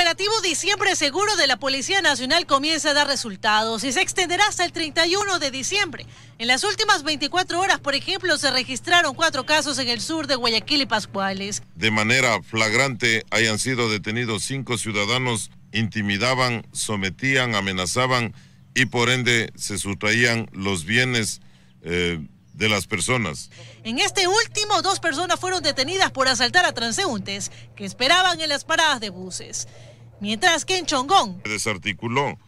operativo Diciembre Seguro de la Policía Nacional comienza a dar resultados y se extenderá hasta el 31 de diciembre. En las últimas 24 horas, por ejemplo, se registraron cuatro casos en el sur de Guayaquil y Pascuales. De manera flagrante hayan sido detenidos cinco ciudadanos, intimidaban, sometían, amenazaban y por ende se sustraían los bienes. Eh, de las personas. En este último, dos personas fueron detenidas por asaltar a transeúntes que esperaban en las paradas de buses mientras que en Chongón desarticuló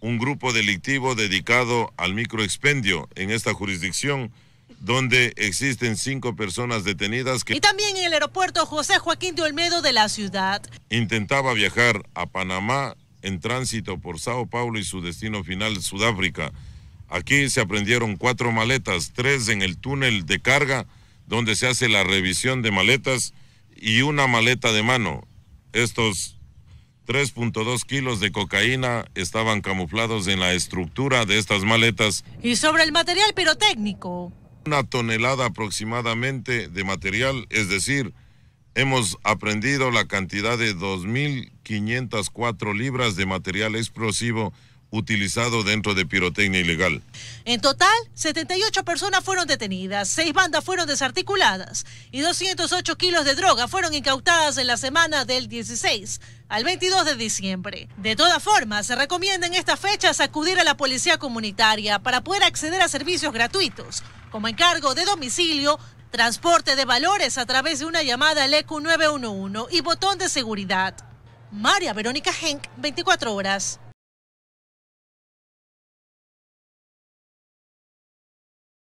un grupo delictivo dedicado al microexpendio en esta jurisdicción donde existen cinco personas detenidas que... Y también en el aeropuerto José Joaquín de Olmedo de la ciudad. Intentaba viajar a Panamá en tránsito por Sao Paulo y su destino final Sudáfrica. Aquí se aprendieron cuatro maletas, tres en el túnel de carga, donde se hace la revisión de maletas, y una maleta de mano. Estos 3.2 kilos de cocaína estaban camuflados en la estructura de estas maletas. Y sobre el material pirotécnico. Una tonelada aproximadamente de material, es decir, hemos aprendido la cantidad de 2.504 libras de material explosivo utilizado dentro de pirotecnia ilegal. En total, 78 personas fueron detenidas, 6 bandas fueron desarticuladas y 208 kilos de droga fueron incautadas en la semana del 16 al 22 de diciembre. De todas formas, se recomienda en esta fecha acudir a la policía comunitaria para poder acceder a servicios gratuitos, como encargo de domicilio, transporte de valores a través de una llamada al EQ 911 y botón de seguridad. María Verónica Henk, 24 horas.